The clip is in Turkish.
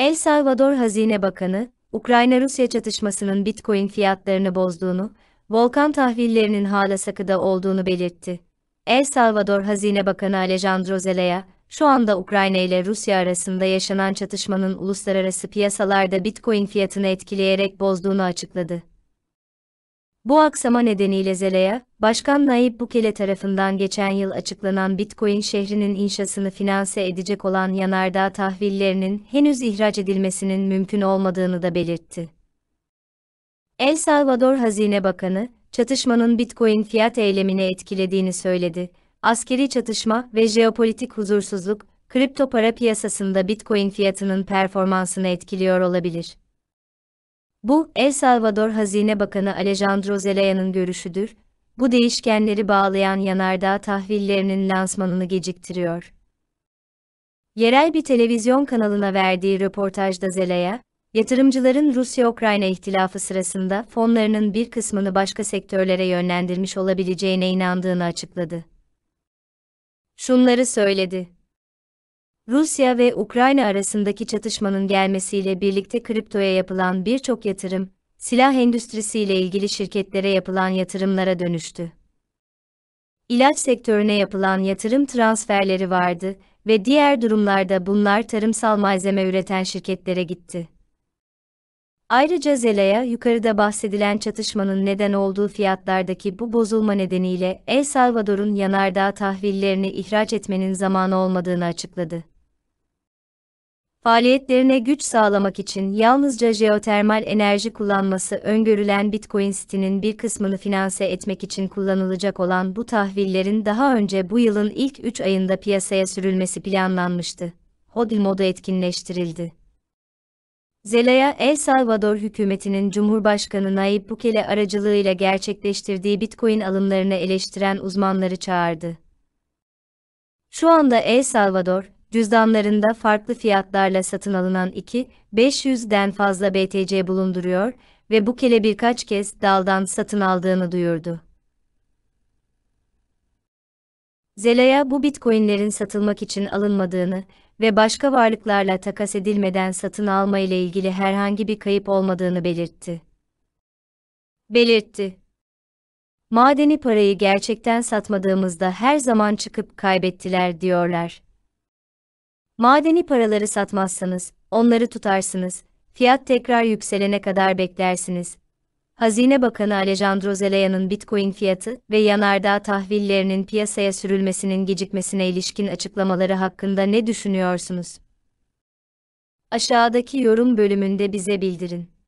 El Salvador Hazine Bakanı, Ukrayna-Rusya çatışmasının Bitcoin fiyatlarını bozduğunu, volkan tahvillerinin hala sakıda olduğunu belirtti. El Salvador Hazine Bakanı Alejandro Zelaya, şu anda Ukrayna ile Rusya arasında yaşanan çatışmanın uluslararası piyasalarda Bitcoin fiyatını etkileyerek bozduğunu açıkladı. Bu aksama nedeniyle Zelaya, Başkan Nayib Bukele tarafından geçen yıl açıklanan Bitcoin şehrinin inşasını finanse edecek olan yanardağ tahvillerinin henüz ihraç edilmesinin mümkün olmadığını da belirtti. El Salvador Hazine Bakanı, çatışmanın Bitcoin fiyat eylemine etkilediğini söyledi. Askeri çatışma ve jeopolitik huzursuzluk, kripto para piyasasında Bitcoin fiyatının performansını etkiliyor olabilir. Bu, El Salvador Hazine Bakanı Alejandro Zelaya'nın görüşüdür, bu değişkenleri bağlayan yanardağ tahvillerinin lansmanını geciktiriyor. Yerel bir televizyon kanalına verdiği röportajda Zelaya, yatırımcıların Rusya-Ukrayna ihtilafı sırasında fonlarının bir kısmını başka sektörlere yönlendirmiş olabileceğine inandığını açıkladı. Şunları söyledi. Rusya ve Ukrayna arasındaki çatışmanın gelmesiyle birlikte kriptoya yapılan birçok yatırım, silah endüstrisiyle ilgili şirketlere yapılan yatırımlara dönüştü. İlaç sektörüne yapılan yatırım transferleri vardı ve diğer durumlarda bunlar tarımsal malzeme üreten şirketlere gitti. Ayrıca Zela'ya yukarıda bahsedilen çatışmanın neden olduğu fiyatlardaki bu bozulma nedeniyle El Salvador'un yanardağ tahvillerini ihraç etmenin zamanı olmadığını açıkladı faaliyetlerine güç sağlamak için yalnızca jeotermal enerji kullanması öngörülen Bitcoin sitinin bir kısmını finanse etmek için kullanılacak olan bu tahvillerin daha önce bu yılın ilk 3 ayında piyasaya sürülmesi planlanmıştı. HODL modu etkinleştirildi. Zelaya El Salvador hükümetinin Cumhurbaşkanı Nayib Bukele aracılığıyla gerçekleştirdiği Bitcoin alımlarını eleştiren uzmanları çağırdı. Şu anda El Salvador, cüzdanlarında farklı fiyatlarla satın alınan 500'den fazla BTC bulunduruyor ve bu kele birkaç kez daldan satın aldığını duyurdu. Zelaya bu bitcoinlerin satılmak için alınmadığını ve başka varlıklarla takas edilmeden satın alma ile ilgili herhangi bir kayıp olmadığını belirtti. Belirtti. Madeni parayı gerçekten satmadığımızda her zaman çıkıp kaybettiler diyorlar. Madeni paraları satmazsanız, onları tutarsınız, fiyat tekrar yükselene kadar beklersiniz. Hazine Bakanı Alejandro Zelaya'nın Bitcoin fiyatı ve yanardağ tahvillerinin piyasaya sürülmesinin gecikmesine ilişkin açıklamaları hakkında ne düşünüyorsunuz? Aşağıdaki yorum bölümünde bize bildirin.